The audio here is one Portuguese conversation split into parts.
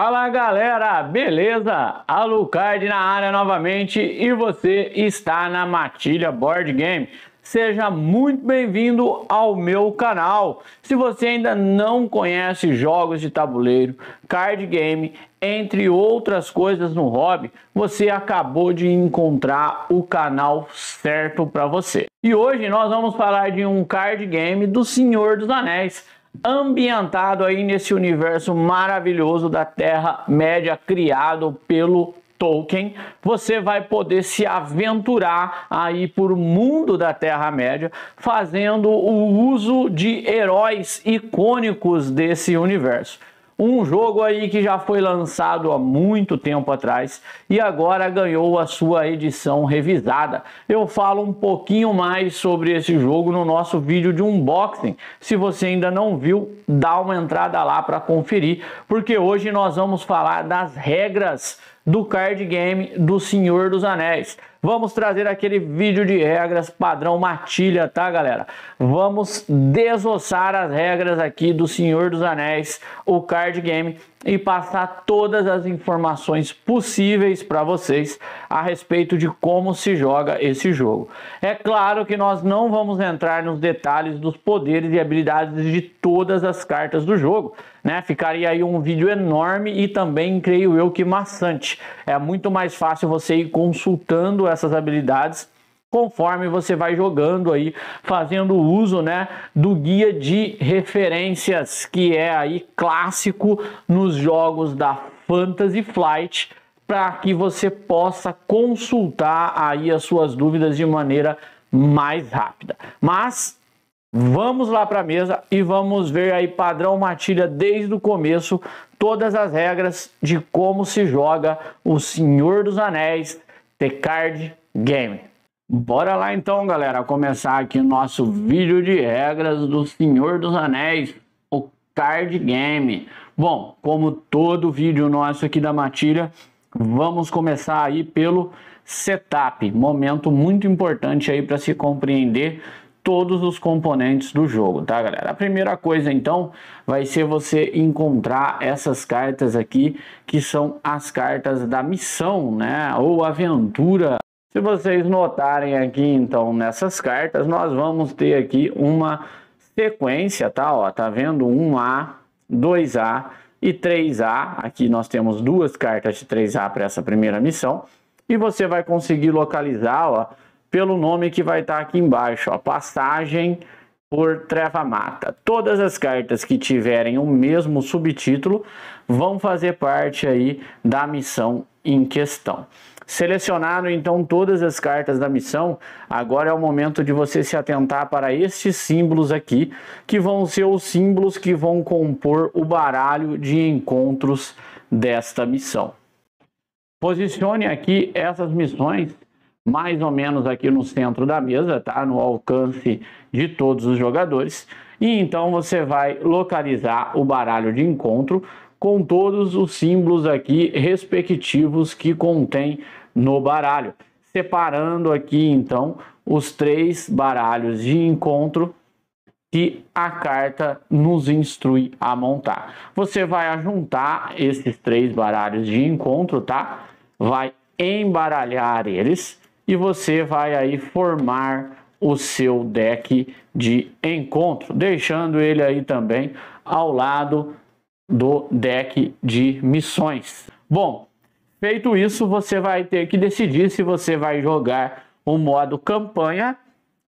Fala galera, beleza? Alucard na área novamente e você está na Matilha Board Game. Seja muito bem-vindo ao meu canal. Se você ainda não conhece jogos de tabuleiro, card game, entre outras coisas no hobby, você acabou de encontrar o canal certo para você. E hoje nós vamos falar de um card game do Senhor dos Anéis ambientado aí nesse universo maravilhoso da Terra-média criado pelo Tolkien, você vai poder se aventurar aí por mundo da Terra-média, fazendo o uso de heróis icônicos desse universo. Um jogo aí que já foi lançado há muito tempo atrás e agora ganhou a sua edição revisada. Eu falo um pouquinho mais sobre esse jogo no nosso vídeo de unboxing. Se você ainda não viu, dá uma entrada lá para conferir, porque hoje nós vamos falar das regras do card game do Senhor dos Anéis. Vamos trazer aquele vídeo de regras padrão matilha, tá galera? Vamos desossar as regras aqui do Senhor dos Anéis, o card game e passar todas as informações possíveis para vocês a respeito de como se joga esse jogo. É claro que nós não vamos entrar nos detalhes dos poderes e habilidades de todas as cartas do jogo, né? Ficaria aí um vídeo enorme e também creio eu que maçante. É muito mais fácil você ir consultando essas habilidades conforme você vai jogando aí, fazendo uso, né, do guia de referências que é aí clássico nos jogos da Fantasy Flight para que você possa consultar aí as suas dúvidas de maneira mais rápida. Mas Vamos lá para a mesa e vamos ver aí padrão matilha desde o começo, todas as regras de como se joga o Senhor dos Anéis The Card Game. Bora lá então, galera, começar aqui nosso vídeo de regras do Senhor dos Anéis, o Card Game. Bom, como todo vídeo nosso aqui da matilha, vamos começar aí pelo setup, momento muito importante aí para se compreender todos os componentes do jogo, tá galera? A primeira coisa então vai ser você encontrar essas cartas aqui, que são as cartas da missão, né? Ou aventura. Se vocês notarem aqui então nessas cartas, nós vamos ter aqui uma sequência, tá? Ó, tá vendo? 1A, 2A e 3A. Aqui nós temos duas cartas de 3A para essa primeira missão. E você vai conseguir localizar, ó, pelo nome que vai estar tá aqui embaixo, ó, Passagem por Treva Mata. Todas as cartas que tiverem o mesmo subtítulo vão fazer parte aí da missão em questão. Selecionado então todas as cartas da missão, agora é o momento de você se atentar para estes símbolos aqui, que vão ser os símbolos que vão compor o baralho de encontros desta missão. Posicione aqui essas missões mais ou menos aqui no centro da mesa, tá? No alcance de todos os jogadores. E então você vai localizar o baralho de encontro com todos os símbolos aqui respectivos que contém no baralho, separando aqui então os três baralhos de encontro que a carta nos instrui a montar. Você vai juntar esses três baralhos de encontro, tá? Vai embaralhar eles e você vai aí formar o seu deck de encontro, deixando ele aí também ao lado do deck de missões. Bom, feito isso, você vai ter que decidir se você vai jogar o modo campanha,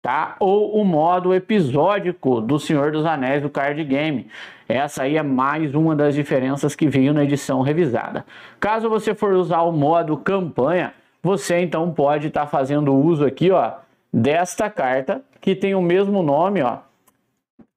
tá? Ou o modo episódico do Senhor dos Anéis do card game. Essa aí é mais uma das diferenças que veio na edição revisada. Caso você for usar o modo campanha, você então pode estar tá fazendo uso aqui, ó, desta carta que tem o mesmo nome, ó.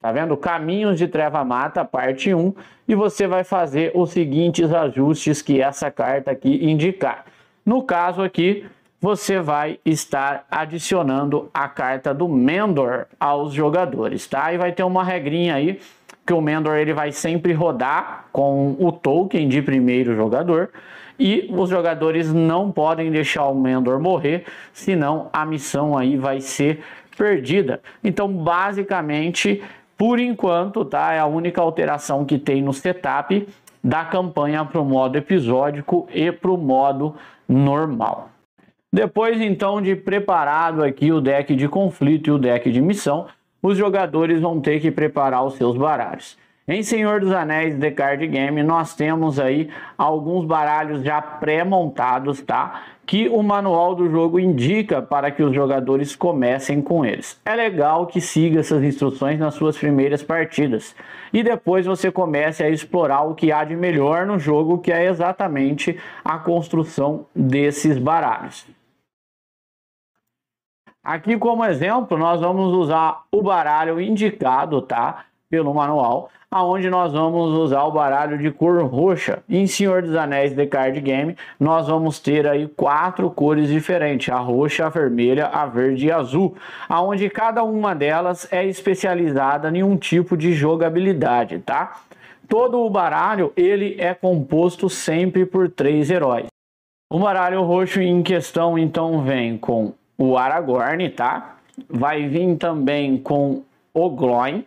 Tá vendo? Caminhos de Treva Mata, parte 1, e você vai fazer os seguintes ajustes que essa carta aqui indicar. No caso aqui, você vai estar adicionando a carta do Mendor aos jogadores, tá? E vai ter uma regrinha aí que o Mendor ele vai sempre rodar com o token de primeiro jogador e os jogadores não podem deixar o Mendor morrer, senão a missão aí vai ser perdida. Então, basicamente, por enquanto, tá? É a única alteração que tem no setup da campanha para o modo episódico e para o modo normal. Depois então de preparado aqui o deck de conflito e o deck de missão, os jogadores vão ter que preparar os seus baralhos. Em Senhor dos Anéis The Card Game, nós temos aí alguns baralhos já pré-montados, tá? Que o manual do jogo indica para que os jogadores comecem com eles. É legal que siga essas instruções nas suas primeiras partidas e depois você comece a explorar o que há de melhor no jogo, que é exatamente a construção desses baralhos. Aqui como exemplo, nós vamos usar o baralho indicado, tá? pelo manual, aonde nós vamos usar o baralho de cor roxa. Em Senhor dos Anéis The Card Game, nós vamos ter aí quatro cores diferentes, a roxa, a vermelha, a verde e a azul, aonde cada uma delas é especializada em um tipo de jogabilidade, tá? Todo o baralho, ele é composto sempre por três heróis. O baralho roxo em questão, então, vem com o Aragorn, tá? Vai vir também com o Gloin,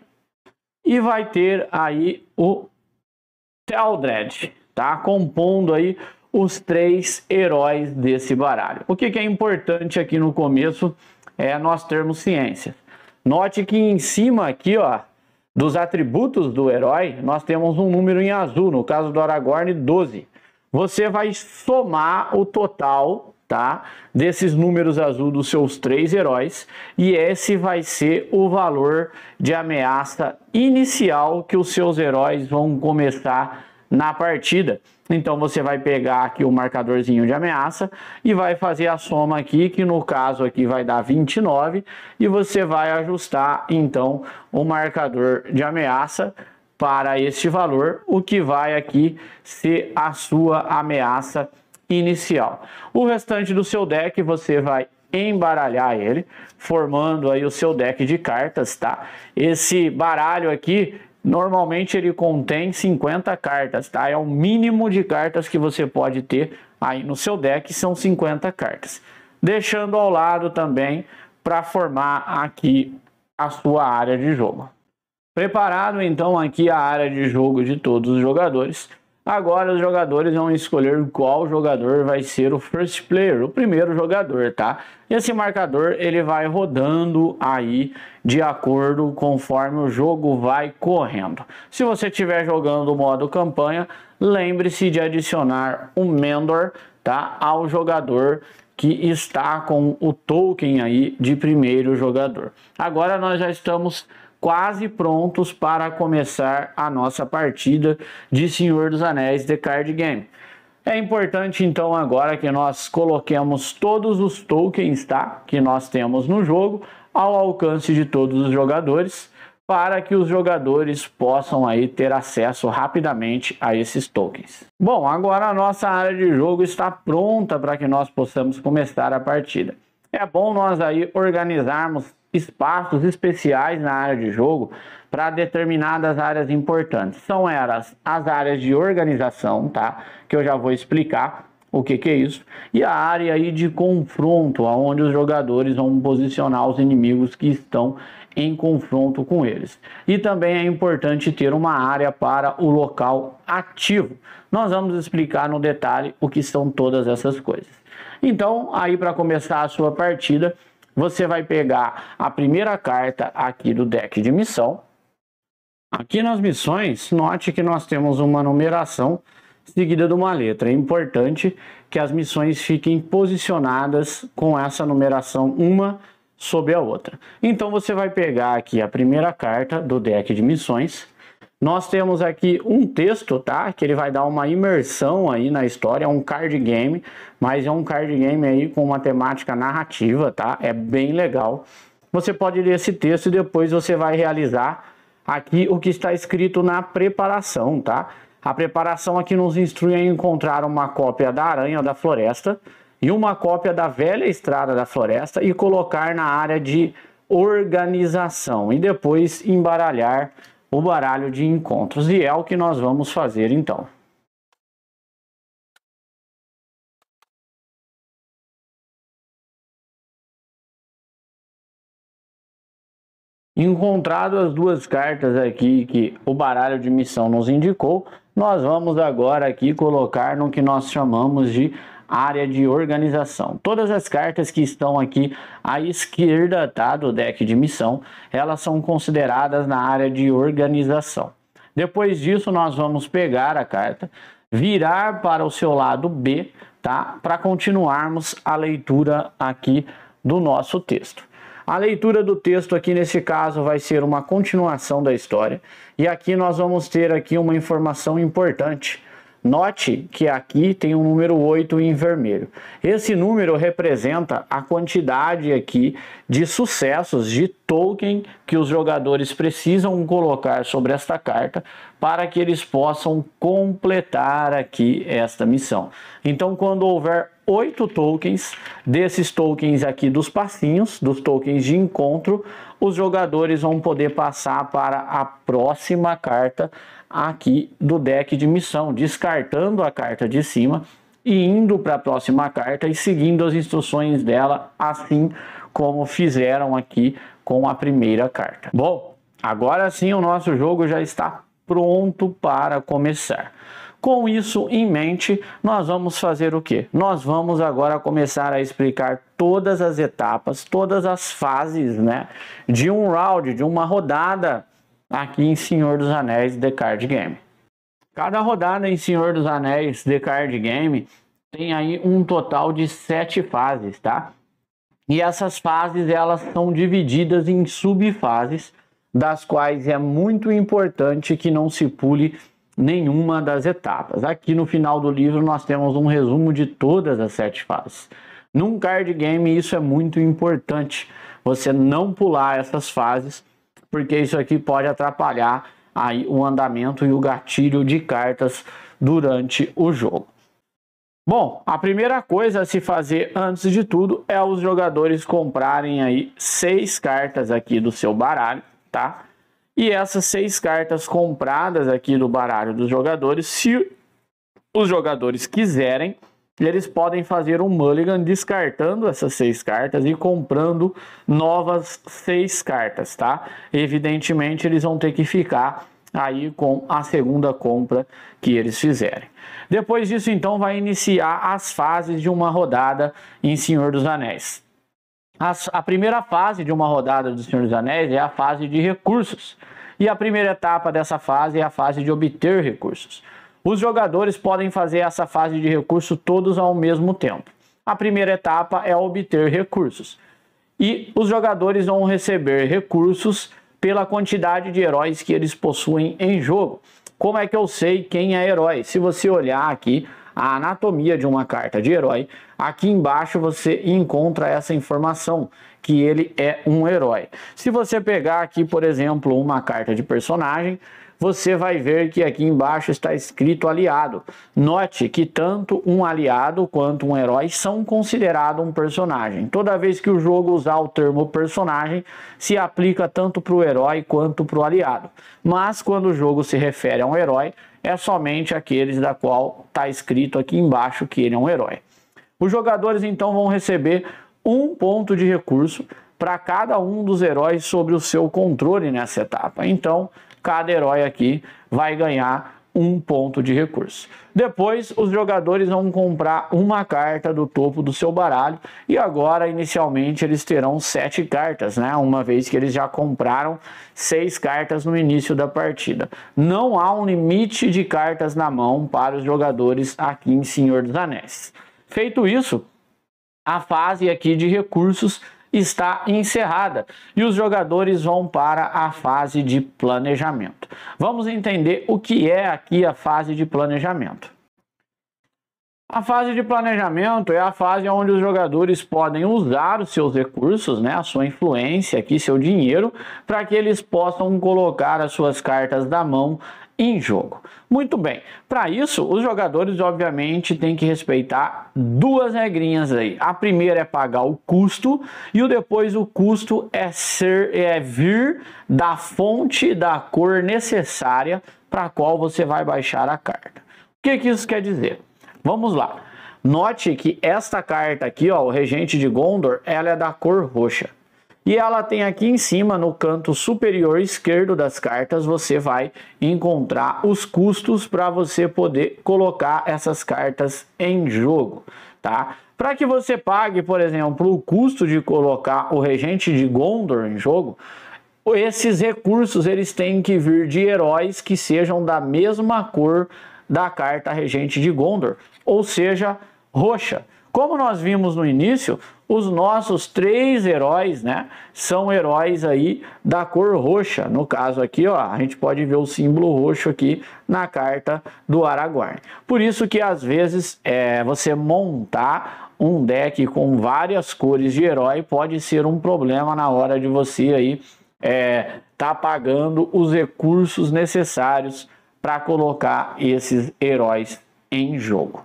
e vai ter aí o Teldred, tá? Compondo aí os três heróis desse baralho. O que, que é importante aqui no começo é nós termos ciência. Note que em cima aqui, ó, dos atributos do herói, nós temos um número em azul, no caso do Aragorn, 12. Você vai somar o total tá? Desses números azul dos seus três heróis e esse vai ser o valor de ameaça inicial que os seus heróis vão começar na partida. Então você vai pegar aqui o marcadorzinho de ameaça e vai fazer a soma aqui, que no caso aqui vai dar 29, e você vai ajustar então o marcador de ameaça para este valor, o que vai aqui ser a sua ameaça inicial inicial. O restante do seu deck você vai embaralhar ele, formando aí o seu deck de cartas, tá? Esse baralho aqui, normalmente ele contém 50 cartas, tá? É o mínimo de cartas que você pode ter aí no seu deck, são 50 cartas. Deixando ao lado também para formar aqui a sua área de jogo. Preparado então aqui a área de jogo de todos os jogadores, Agora os jogadores vão escolher qual jogador vai ser o first player, o primeiro jogador, tá? E esse marcador ele vai rodando aí de acordo conforme o jogo vai correndo. Se você estiver jogando o modo campanha, lembre-se de adicionar um Mendor tá, ao jogador que está com o token aí de primeiro jogador. Agora nós já estamos quase prontos para começar a nossa partida de Senhor dos Anéis The Card Game. É importante então agora que nós coloquemos todos os tokens tá? que nós temos no jogo ao alcance de todos os jogadores para que os jogadores possam aí ter acesso rapidamente a esses tokens. Bom, agora a nossa área de jogo está pronta para que nós possamos começar a partida. É bom nós aí organizarmos espaços especiais na área de jogo para determinadas áreas importantes. São elas as áreas de organização, tá? Que eu já vou explicar o que, que é isso. E a área aí de confronto, aonde os jogadores vão posicionar os inimigos que estão em confronto com eles. E também é importante ter uma área para o local ativo. Nós vamos explicar no detalhe o que são todas essas coisas. Então, aí para começar a sua partida, você vai pegar a primeira carta aqui do deck de missão. Aqui nas missões, note que nós temos uma numeração seguida de uma letra. É importante que as missões fiquem posicionadas com essa numeração uma sobre a outra. Então você vai pegar aqui a primeira carta do deck de missões nós temos aqui um texto, tá? Que ele vai dar uma imersão aí na história, é um card game, mas é um card game aí com uma temática narrativa, tá? É bem legal. Você pode ler esse texto e depois você vai realizar aqui o que está escrito na preparação, tá? A preparação aqui nos instrui a encontrar uma cópia da aranha da floresta e uma cópia da velha estrada da floresta e colocar na área de organização e depois embaralhar o baralho de encontros. E é o que nós vamos fazer então. Encontrado as duas cartas aqui que o baralho de missão nos indicou, nós vamos agora aqui colocar no que nós chamamos de área de organização. Todas as cartas que estão aqui à esquerda tá, do deck de missão, elas são consideradas na área de organização. Depois disso, nós vamos pegar a carta, virar para o seu lado B, tá? Para continuarmos a leitura aqui do nosso texto. A leitura do texto aqui nesse caso vai ser uma continuação da história e aqui nós vamos ter aqui uma informação importante Note que aqui tem o um número 8 em vermelho. Esse número representa a quantidade aqui de sucessos de token que os jogadores precisam colocar sobre esta carta para que eles possam completar aqui esta missão. Então, quando houver oito tokens, desses tokens aqui dos passinhos, dos tokens de encontro, os jogadores vão poder passar para a próxima carta aqui do deck de missão, descartando a carta de cima e indo para a próxima carta e seguindo as instruções dela, assim como fizeram aqui com a primeira carta. Bom, agora sim o nosso jogo já está pronto para começar. Com isso em mente, nós vamos fazer o que? Nós vamos agora começar a explicar todas as etapas, todas as fases, né, de um round, de uma rodada aqui em Senhor dos Anéis The Card Game. Cada rodada em Senhor dos Anéis The Card Game tem aí um total de sete fases, tá? E essas fases elas são divididas em subfases, das quais é muito importante que não se pule nenhuma das etapas. Aqui no final do livro nós temos um resumo de todas as sete fases. Num card game isso é muito importante, você não pular essas fases porque isso aqui pode atrapalhar aí o andamento e o gatilho de cartas durante o jogo. Bom, a primeira coisa a se fazer antes de tudo é os jogadores comprarem aí seis cartas aqui do seu baralho, tá? E essas seis cartas compradas aqui do baralho dos jogadores, se os jogadores quiserem, e eles podem fazer um mulligan descartando essas seis cartas e comprando novas seis cartas, tá? Evidentemente, eles vão ter que ficar aí com a segunda compra que eles fizerem. Depois disso, então, vai iniciar as fases de uma rodada em Senhor dos Anéis. As, a primeira fase de uma rodada do Senhor dos Anéis é a fase de recursos. E a primeira etapa dessa fase é a fase de obter recursos. Os jogadores podem fazer essa fase de recurso todos ao mesmo tempo. A primeira etapa é obter recursos. E os jogadores vão receber recursos pela quantidade de heróis que eles possuem em jogo. Como é que eu sei quem é herói? Se você olhar aqui a anatomia de uma carta de herói, aqui embaixo você encontra essa informação que ele é um herói. Se você pegar aqui, por exemplo, uma carta de personagem, você vai ver que aqui embaixo está escrito aliado. Note que tanto um aliado quanto um herói são considerados um personagem. Toda vez que o jogo usar o termo personagem, se aplica tanto para o herói quanto para o aliado. Mas quando o jogo se refere a um herói, é somente aqueles da qual está escrito aqui embaixo que ele é um herói. Os jogadores então vão receber um ponto de recurso para cada um dos heróis sobre o seu controle nessa etapa. Então, cada herói aqui vai ganhar um ponto de recurso. Depois, os jogadores vão comprar uma carta do topo do seu baralho e agora, inicialmente, eles terão sete cartas, né? Uma vez que eles já compraram seis cartas no início da partida. Não há um limite de cartas na mão para os jogadores aqui em Senhor dos Anéis. Feito isso, a fase aqui de recursos está encerrada e os jogadores vão para a fase de planejamento. Vamos entender o que é aqui a fase de planejamento. A fase de planejamento é a fase onde os jogadores podem usar os seus recursos, né, a sua influência aqui, seu dinheiro, para que eles possam colocar as suas cartas da mão em jogo. Muito bem, para isso os jogadores obviamente têm que respeitar duas regrinhas aí. A primeira é pagar o custo e o depois o custo é ser é vir da fonte da cor necessária para a qual você vai baixar a carta. O que, que isso quer dizer? Vamos lá. Note que esta carta aqui, ó, o Regente de Gondor, ela é da cor roxa. E ela tem aqui em cima, no canto superior esquerdo das cartas, você vai encontrar os custos para você poder colocar essas cartas em jogo, tá? Para que você pague, por exemplo, o custo de colocar o regente de Gondor em jogo, esses recursos eles têm que vir de heróis que sejam da mesma cor da carta regente de Gondor, ou seja, roxa. Como nós vimos no início, os nossos três heróis, né, são heróis aí da cor roxa. No caso aqui, ó, a gente pode ver o símbolo roxo aqui na carta do Araguarn. Por isso que às vezes é, você montar um deck com várias cores de herói pode ser um problema na hora de você aí é, tá pagando os recursos necessários para colocar esses heróis em jogo.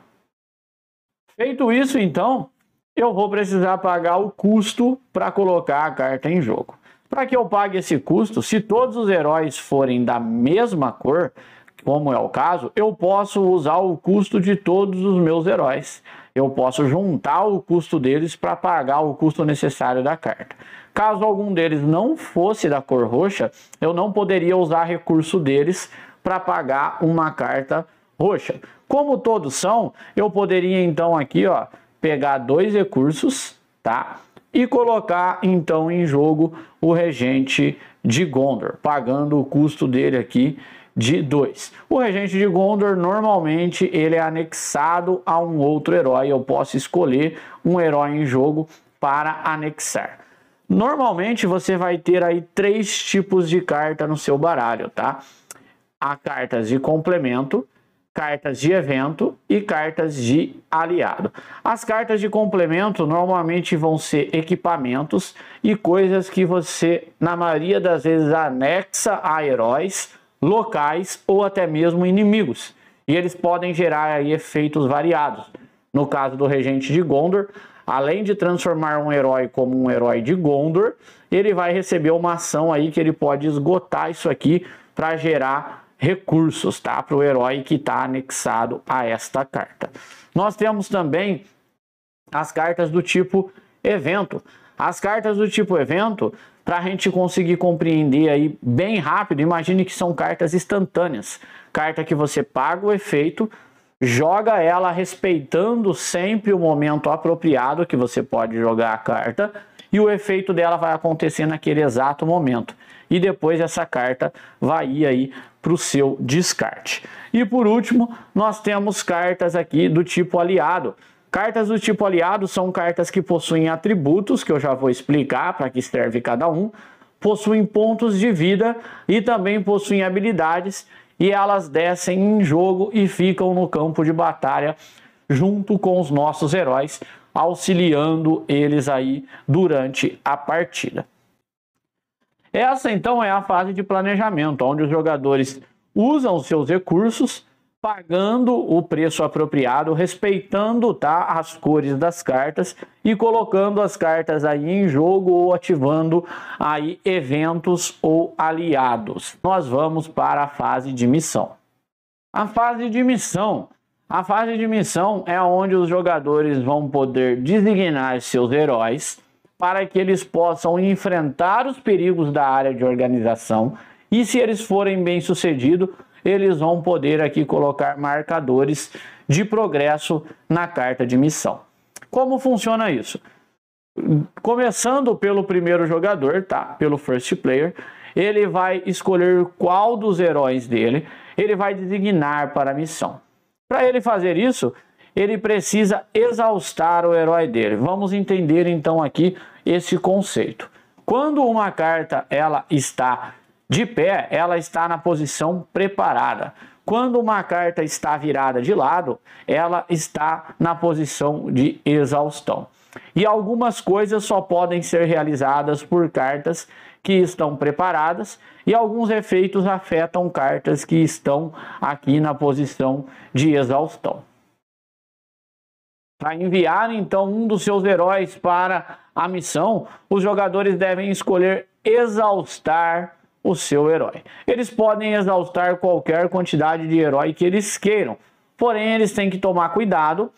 Feito isso, então, eu vou precisar pagar o custo para colocar a carta em jogo. Para que eu pague esse custo, se todos os heróis forem da mesma cor, como é o caso, eu posso usar o custo de todos os meus heróis. Eu posso juntar o custo deles para pagar o custo necessário da carta. Caso algum deles não fosse da cor roxa, eu não poderia usar recurso deles para pagar uma carta roxa. Como todos são, eu poderia então aqui, ó, pegar dois recursos, tá? E colocar então em jogo o regente de Gondor, pagando o custo dele aqui de 2. O regente de Gondor normalmente ele é anexado a um outro herói, eu posso escolher um herói em jogo para anexar. Normalmente você vai ter aí três tipos de carta no seu baralho, tá? Há cartas de complemento, cartas de evento e cartas de aliado. As cartas de complemento normalmente vão ser equipamentos e coisas que você, na maioria das vezes, anexa a heróis, locais ou até mesmo inimigos. E eles podem gerar aí efeitos variados. No caso do Regente de Gondor, além de transformar um herói como um herói de Gondor, ele vai receber uma ação aí que ele pode esgotar isso aqui para gerar recursos tá? para o herói que está anexado a esta carta. Nós temos também as cartas do tipo evento. As cartas do tipo evento, para a gente conseguir compreender aí bem rápido, imagine que são cartas instantâneas. Carta que você paga o efeito, joga ela respeitando sempre o momento apropriado que você pode jogar a carta e o efeito dela vai acontecer naquele exato momento e depois essa carta vai ir aí para o seu descarte. E por último, nós temos cartas aqui do tipo aliado. Cartas do tipo aliado são cartas que possuem atributos, que eu já vou explicar para que serve cada um, possuem pontos de vida e também possuem habilidades e elas descem em jogo e ficam no campo de batalha junto com os nossos heróis, auxiliando eles aí durante a partida. Essa então é a fase de planejamento, onde os jogadores usam os seus recursos, pagando o preço apropriado, respeitando tá, as cores das cartas e colocando as cartas aí em jogo ou ativando aí eventos ou aliados. Nós vamos para a fase de missão. A fase de missão. A fase de missão é onde os jogadores vão poder designar seus heróis para que eles possam enfrentar os perigos da área de organização. E se eles forem bem-sucedidos, eles vão poder aqui colocar marcadores de progresso na carta de missão. Como funciona isso? Começando pelo primeiro jogador, tá? Pelo first player, ele vai escolher qual dos heróis dele ele vai designar para a missão. Para ele fazer isso, ele precisa exaustar o herói dele. Vamos entender então aqui esse conceito. Quando uma carta ela está de pé, ela está na posição preparada. Quando uma carta está virada de lado, ela está na posição de exaustão. E algumas coisas só podem ser realizadas por cartas que estão preparadas, e alguns efeitos afetam cartas que estão aqui na posição de exaustão. Para enviar então um dos seus heróis para a missão, os jogadores devem escolher exaustar o seu herói. Eles podem exaustar qualquer quantidade de herói que eles queiram, porém eles têm que tomar cuidado,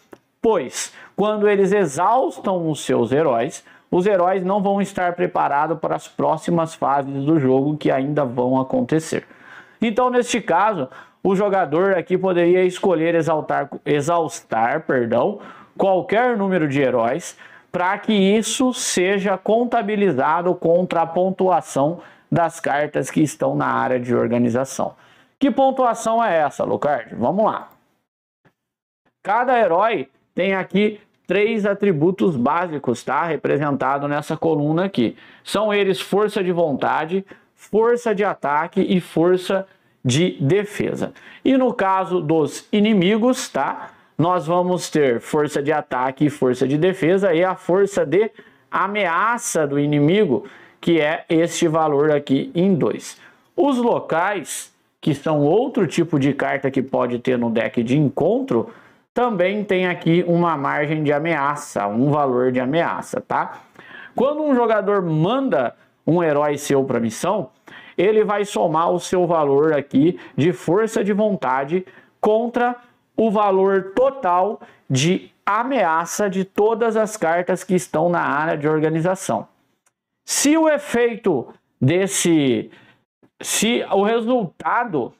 pois quando eles exaustam os seus heróis, os heróis não vão estar preparados para as próximas fases do jogo que ainda vão acontecer. Então, neste caso, o jogador aqui poderia escolher exaltar, exaustar, perdão, qualquer número de heróis para que isso seja contabilizado contra a pontuação das cartas que estão na área de organização. Que pontuação é essa, Lucard? Vamos lá. Cada herói tem aqui três atributos básicos, tá? Representado nessa coluna aqui. São eles força de vontade, força de ataque e força de defesa. E no caso dos inimigos, tá? nós vamos ter força de ataque e força de defesa e a força de ameaça do inimigo, que é este valor aqui em 2. Os locais, que são outro tipo de carta que pode ter no deck de encontro, também tem aqui uma margem de ameaça, um valor de ameaça, tá? Quando um jogador manda um herói seu para missão, ele vai somar o seu valor aqui de força de vontade contra o valor total de ameaça de todas as cartas que estão na área de organização. Se o efeito desse. Se o resultado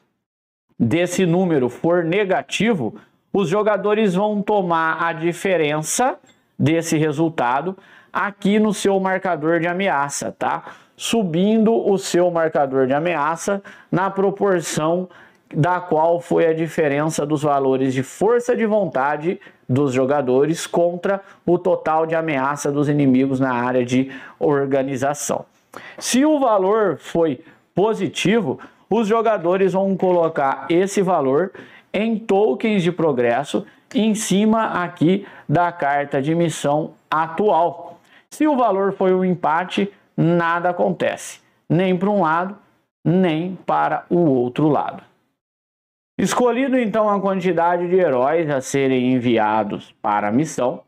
desse número for negativo, os jogadores vão tomar a diferença desse resultado aqui no seu marcador de ameaça, tá? Subindo o seu marcador de ameaça na proporção da qual foi a diferença dos valores de força de vontade dos jogadores contra o total de ameaça dos inimigos na área de organização. Se o valor foi positivo, os jogadores vão colocar esse valor em tokens de progresso em cima aqui da carta de missão atual. Se o valor foi um empate, nada acontece, nem para um lado, nem para o outro lado. Escolhido então a quantidade de heróis a serem enviados para a missão,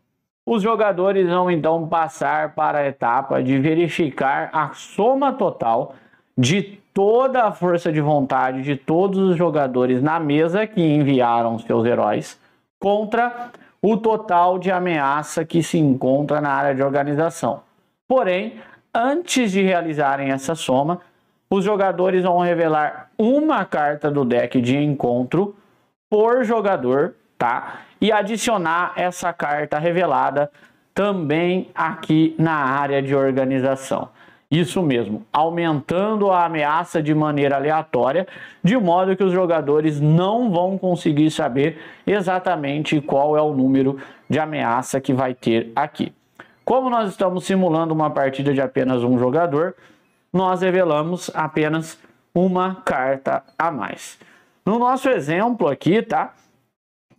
os jogadores vão então passar para a etapa de verificar a soma total de toda a força de vontade de todos os jogadores na mesa que enviaram seus heróis contra o total de ameaça que se encontra na área de organização. Porém, antes de realizarem essa soma, os jogadores vão revelar uma carta do deck de encontro por jogador, tá? E adicionar essa carta revelada também aqui na área de organização. Isso mesmo, aumentando a ameaça de maneira aleatória, de modo que os jogadores não vão conseguir saber exatamente qual é o número de ameaça que vai ter aqui. Como nós estamos simulando uma partida de apenas um jogador, nós revelamos apenas uma carta a mais. No nosso exemplo aqui, tá?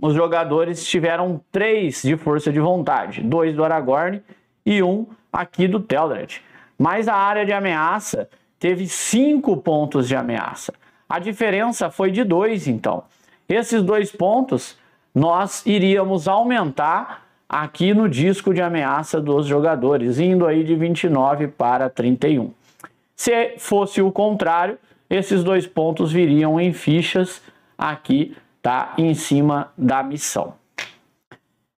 Os jogadores tiveram três de força de vontade, dois do Aragorn e um aqui do Teldred. Mas a área de ameaça teve cinco pontos de ameaça. A diferença foi de dois, então. Esses dois pontos nós iríamos aumentar aqui no disco de ameaça dos jogadores, indo aí de 29 para 31. Se fosse o contrário, esses dois pontos viriam em fichas aqui, tá? Em cima da missão.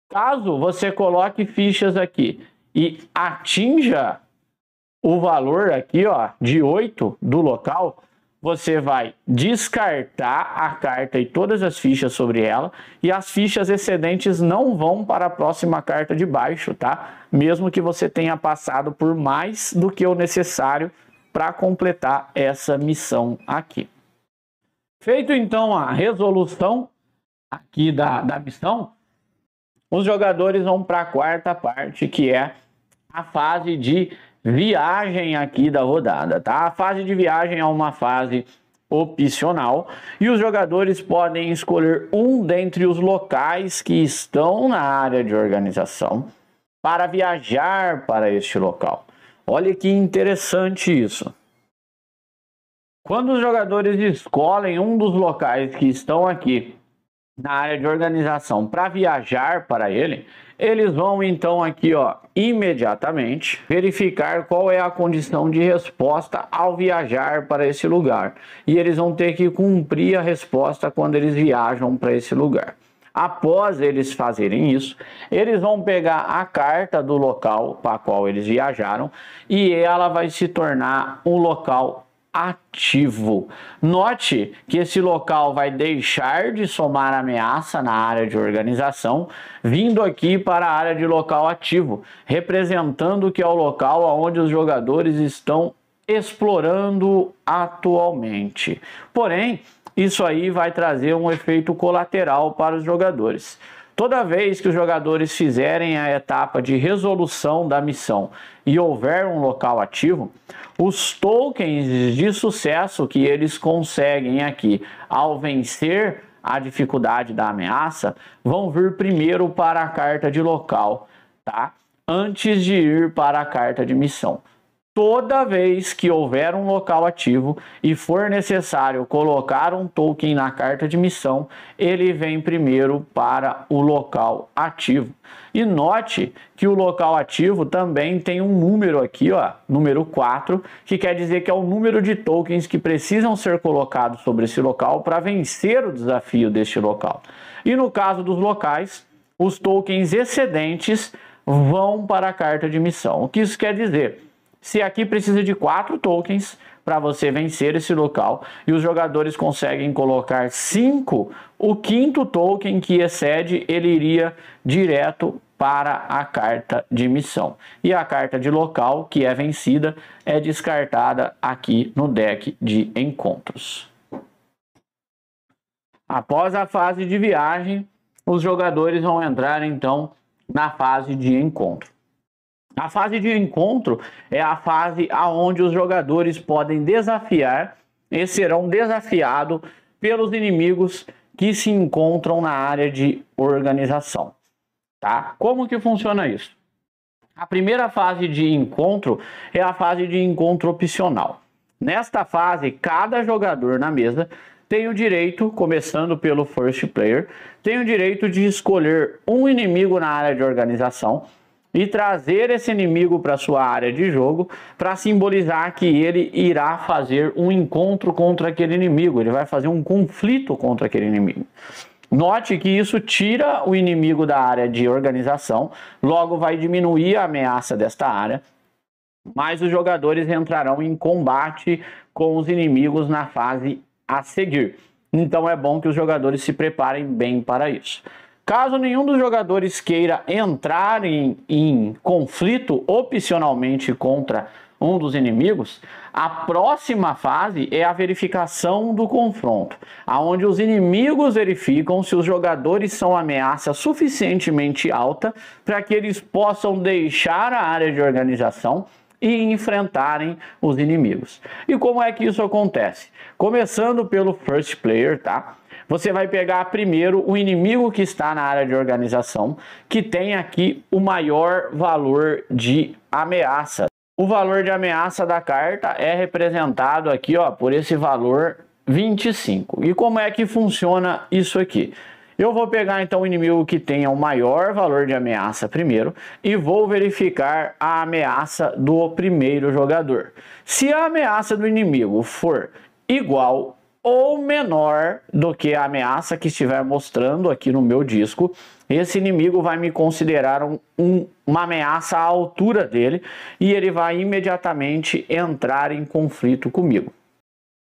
Caso você coloque fichas aqui e atinja o valor aqui, ó, de 8 do local, você vai descartar a carta e todas as fichas sobre ela e as fichas excedentes não vão para a próxima carta de baixo, tá? Mesmo que você tenha passado por mais do que o necessário para completar essa missão aqui. Feito então a resolução aqui da, da missão, os jogadores vão para a quarta parte, que é a fase de viagem aqui da rodada, tá? A fase de viagem é uma fase opcional e os jogadores podem escolher um dentre os locais que estão na área de organização para viajar para este local. Olha que interessante isso. Quando os jogadores escolhem um dos locais que estão aqui na área de organização para viajar para ele, eles vão então aqui, ó, imediatamente verificar qual é a condição de resposta ao viajar para esse lugar. E eles vão ter que cumprir a resposta quando eles viajam para esse lugar. Após eles fazerem isso, eles vão pegar a carta do local para qual eles viajaram e ela vai se tornar um local ativo. Note que esse local vai deixar de somar ameaça na área de organização, vindo aqui para a área de local ativo, representando que é o local onde os jogadores estão explorando atualmente. Porém, isso aí vai trazer um efeito colateral para os jogadores. Toda vez que os jogadores fizerem a etapa de resolução da missão e houver um local ativo, os tokens de sucesso que eles conseguem aqui ao vencer a dificuldade da ameaça vão vir primeiro para a carta de local, tá? Antes de ir para a carta de missão toda vez que houver um local ativo e for necessário colocar um token na carta de missão, ele vem primeiro para o local ativo. E note que o local ativo também tem um número aqui, ó, número 4, que quer dizer que é o número de tokens que precisam ser colocados sobre esse local para vencer o desafio deste local. E no caso dos locais, os tokens excedentes vão para a carta de missão. O que isso quer dizer? Se aqui precisa de quatro tokens para você vencer esse local e os jogadores conseguem colocar cinco, o quinto token que excede ele iria direto para a carta de missão. E a carta de local que é vencida é descartada aqui no deck de encontros. Após a fase de viagem, os jogadores vão entrar então na fase de encontro. A fase de encontro é a fase aonde os jogadores podem desafiar e serão desafiados pelos inimigos que se encontram na área de organização. Tá? Como que funciona isso? A primeira fase de encontro é a fase de encontro opcional. Nesta fase, cada jogador na mesa tem o direito, começando pelo first player, tem o direito de escolher um inimigo na área de organização e trazer esse inimigo para sua área de jogo para simbolizar que ele irá fazer um encontro contra aquele inimigo, ele vai fazer um conflito contra aquele inimigo. Note que isso tira o inimigo da área de organização, logo vai diminuir a ameaça desta área, mas os jogadores entrarão em combate com os inimigos na fase a seguir. Então é bom que os jogadores se preparem bem para isso. Caso nenhum dos jogadores queira entrar em, em conflito opcionalmente contra um dos inimigos, a próxima fase é a verificação do confronto, aonde os inimigos verificam se os jogadores são ameaça suficientemente alta para que eles possam deixar a área de organização e enfrentarem os inimigos. E como é que isso acontece? Começando pelo first player, tá? Você vai pegar primeiro o inimigo que está na área de organização, que tem aqui o maior valor de ameaça. O valor de ameaça da carta é representado aqui ó, por esse valor 25. E como é que funciona isso aqui? Eu vou pegar então o inimigo que tenha o maior valor de ameaça primeiro e vou verificar a ameaça do primeiro jogador. Se a ameaça do inimigo for igual ou menor do que a ameaça que estiver mostrando aqui no meu disco, esse inimigo vai me considerar um, um, uma ameaça à altura dele e ele vai imediatamente entrar em conflito comigo.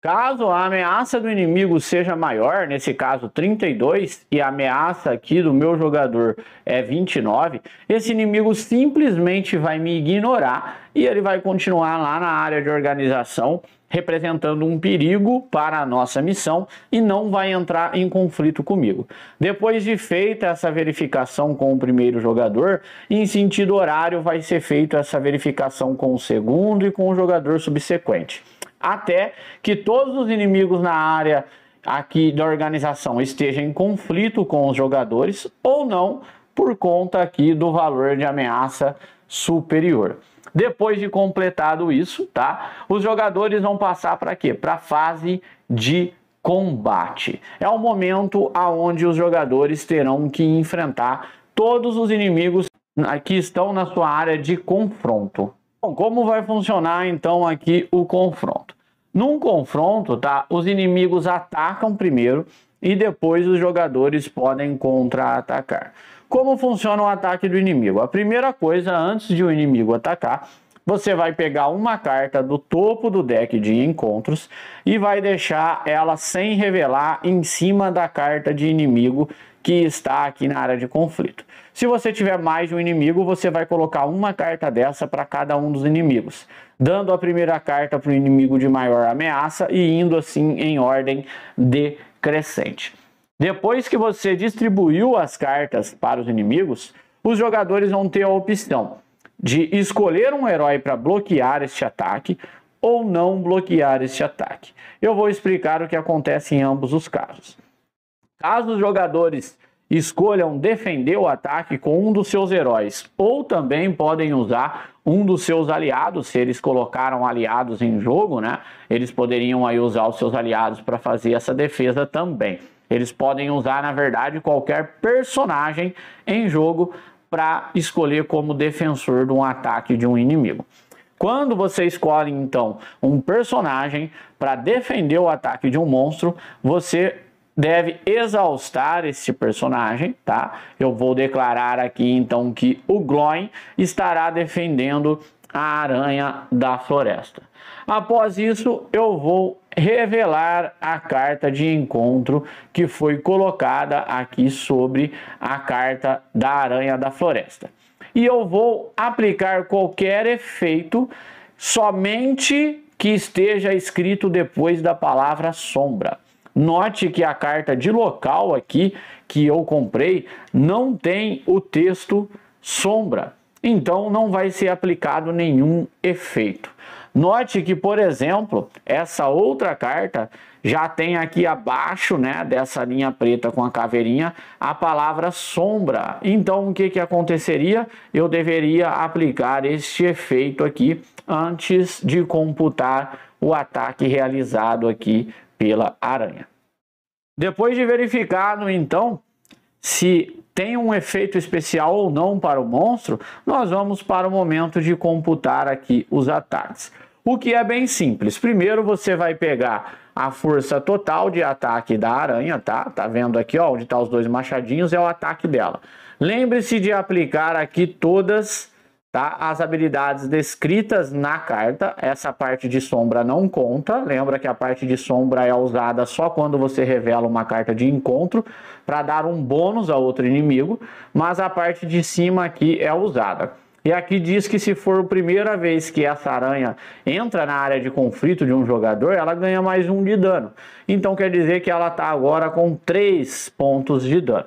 Caso a ameaça do inimigo seja maior, nesse caso 32, e a ameaça aqui do meu jogador é 29, esse inimigo simplesmente vai me ignorar e ele vai continuar lá na área de organização representando um perigo para a nossa missão e não vai entrar em conflito comigo. Depois de feita essa verificação com o primeiro jogador, em sentido horário vai ser feita essa verificação com o segundo e com o jogador subsequente. Até que todos os inimigos na área aqui da organização estejam em conflito com os jogadores ou não, por conta aqui do valor de ameaça superior. Depois de completado isso, tá? Os jogadores vão passar para quê? Para a fase de combate. É o momento aonde os jogadores terão que enfrentar todos os inimigos que estão na sua área de confronto. Bom, como vai funcionar então aqui o confronto? Num confronto, tá? Os inimigos atacam primeiro e depois os jogadores podem contra-atacar. Como funciona o ataque do inimigo? A primeira coisa, antes de o um inimigo atacar, você vai pegar uma carta do topo do deck de encontros e vai deixar ela sem revelar em cima da carta de inimigo que está aqui na área de conflito. Se você tiver mais de um inimigo, você vai colocar uma carta dessa para cada um dos inimigos, dando a primeira carta para o inimigo de maior ameaça e indo assim em ordem decrescente. Depois que você distribuiu as cartas para os inimigos, os jogadores vão ter a opção de escolher um herói para bloquear este ataque ou não bloquear este ataque. Eu vou explicar o que acontece em ambos os casos. Caso os jogadores escolham defender o ataque com um dos seus heróis, ou também podem usar um dos seus aliados, se eles colocaram aliados em jogo, né? Eles poderiam aí usar os seus aliados para fazer essa defesa também. Eles podem usar, na verdade, qualquer personagem em jogo para escolher como defensor de um ataque de um inimigo. Quando você escolhe então um personagem para defender o ataque de um monstro, você deve exaustar esse personagem, tá? Eu vou declarar aqui então que o Gloin estará defendendo a aranha da floresta. Após isso, eu vou revelar a carta de encontro que foi colocada aqui sobre a carta da aranha da floresta. E eu vou aplicar qualquer efeito somente que esteja escrito depois da palavra sombra. Note que a carta de local aqui que eu comprei não tem o texto sombra, então não vai ser aplicado nenhum efeito. Note que, por exemplo, essa outra carta já tem aqui abaixo né, dessa linha preta com a caveirinha a palavra sombra. Então, o que, que aconteceria? Eu deveria aplicar este efeito aqui antes de computar o ataque realizado aqui pela aranha. Depois de verificado, então, se tem um efeito especial ou não para o monstro, nós vamos para o momento de computar aqui os ataques o que é bem simples. Primeiro você vai pegar a força total de ataque da aranha, tá? Tá vendo aqui, ó, onde tá os dois machadinhos é o ataque dela. Lembre-se de aplicar aqui todas tá? as habilidades descritas na carta. Essa parte de sombra não conta. Lembra que a parte de sombra é usada só quando você revela uma carta de encontro para dar um bônus a outro inimigo, mas a parte de cima aqui é usada. E aqui diz que se for a primeira vez que essa aranha entra na área de conflito de um jogador, ela ganha mais um de dano. Então quer dizer que ela está agora com 3 pontos de dano.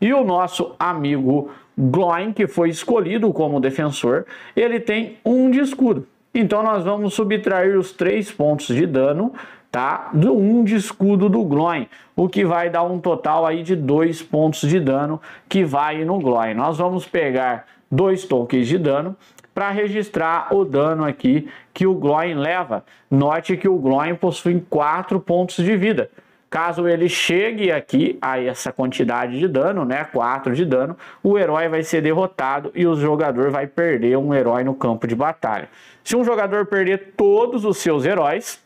E o nosso amigo Gloin, que foi escolhido como defensor, ele tem um de escudo. Então nós vamos subtrair os 3 pontos de dano tá? Do um de escudo do Gloin, o que vai dar um total aí de dois pontos de dano que vai no Gloin. Nós vamos pegar dois tokens de dano para registrar o dano aqui que o Gloin leva. Note que o Gloin possui 4 pontos de vida. Caso ele chegue aqui a essa quantidade de dano, né, 4 de dano, o herói vai ser derrotado e o jogador vai perder um herói no campo de batalha. Se um jogador perder todos os seus heróis,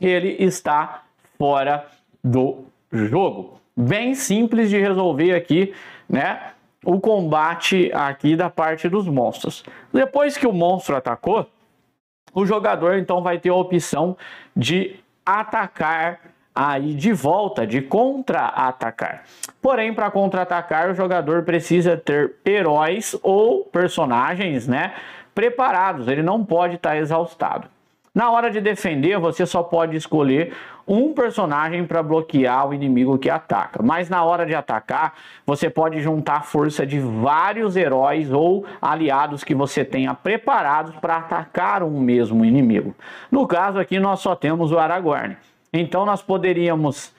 ele está fora do jogo. Bem simples de resolver aqui, né? o combate aqui da parte dos monstros. Depois que o monstro atacou, o jogador então vai ter a opção de atacar aí de volta, de contra-atacar. Porém, para contra-atacar, o jogador precisa ter heróis ou personagens, né, preparados. Ele não pode estar tá exaustado. Na hora de defender, você só pode escolher um personagem para bloquear o inimigo que ataca. Mas na hora de atacar, você pode juntar a força de vários heróis ou aliados que você tenha preparados para atacar um mesmo inimigo. No caso aqui, nós só temos o Aragorn. Então nós poderíamos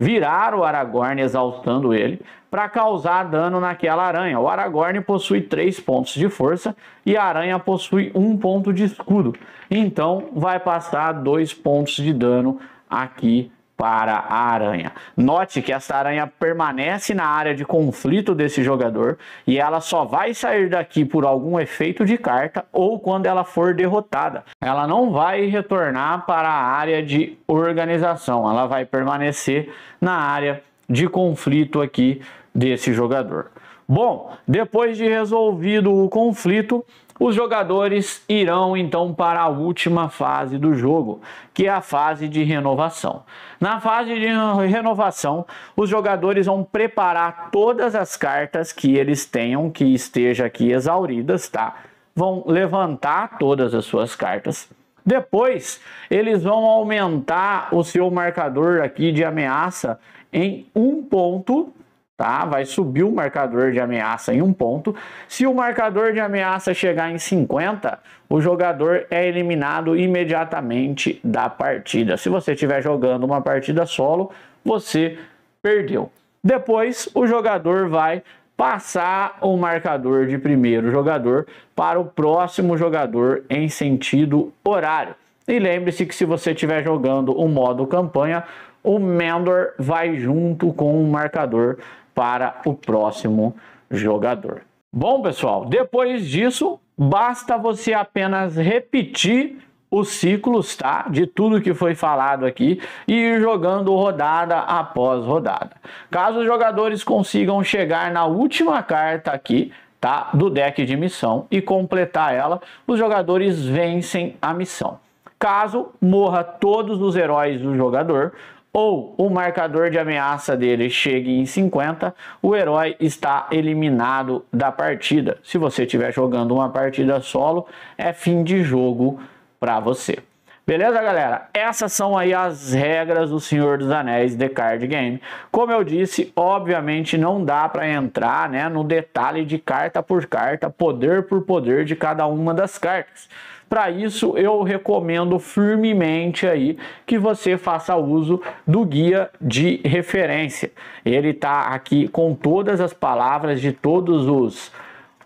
virar o Aragorn, exaltando ele, para causar dano naquela aranha. O Aragorn possui três pontos de força e a aranha possui um ponto de escudo. Então vai passar dois pontos de dano aqui para a aranha. Note que essa aranha permanece na área de conflito desse jogador e ela só vai sair daqui por algum efeito de carta ou quando ela for derrotada. Ela não vai retornar para a área de organização, ela vai permanecer na área de conflito aqui desse jogador. Bom, depois de resolvido o conflito, os jogadores irão então para a última fase do jogo, que é a fase de renovação. Na fase de renovação, os jogadores vão preparar todas as cartas que eles tenham que esteja aqui exauridas, tá? Vão levantar todas as suas cartas. Depois, eles vão aumentar o seu marcador aqui de ameaça em um ponto tá? Vai subir o marcador de ameaça em um ponto. Se o marcador de ameaça chegar em 50, o jogador é eliminado imediatamente da partida. Se você estiver jogando uma partida solo, você perdeu. Depois, o jogador vai passar o marcador de primeiro jogador para o próximo jogador em sentido horário. E lembre-se que se você estiver jogando o modo campanha, o Mendor vai junto com o marcador para o próximo jogador. Bom, pessoal, depois disso, basta você apenas repetir os ciclos, tá? De tudo que foi falado aqui e ir jogando rodada após rodada. Caso os jogadores consigam chegar na última carta aqui, tá? Do deck de missão e completar ela, os jogadores vencem a missão. Caso morra todos os heróis do jogador, ou o marcador de ameaça dele chegue em 50, o herói está eliminado da partida. Se você estiver jogando uma partida solo, é fim de jogo para você. Beleza, galera? Essas são aí as regras do Senhor dos Anéis The Card Game. Como eu disse, obviamente não dá para entrar né, no detalhe de carta por carta, poder por poder de cada uma das cartas. Para isso, eu recomendo firmemente aí que você faça uso do guia de referência. Ele está aqui com todas as palavras de todos os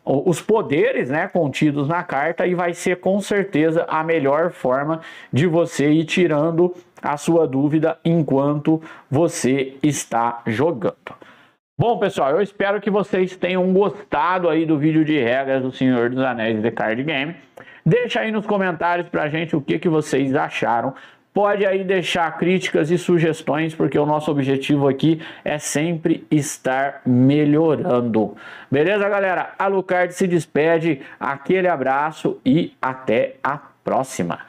os poderes né, contidos na carta e vai ser com certeza a melhor forma de você ir tirando a sua dúvida enquanto você está jogando. Bom, pessoal, eu espero que vocês tenham gostado aí do vídeo de regras do Senhor dos Anéis de Card Game. Deixa aí nos comentários pra gente o que, que vocês acharam. Pode aí deixar críticas e sugestões, porque o nosso objetivo aqui é sempre estar melhorando. Beleza, galera? A Lucard se despede. Aquele abraço e até a próxima.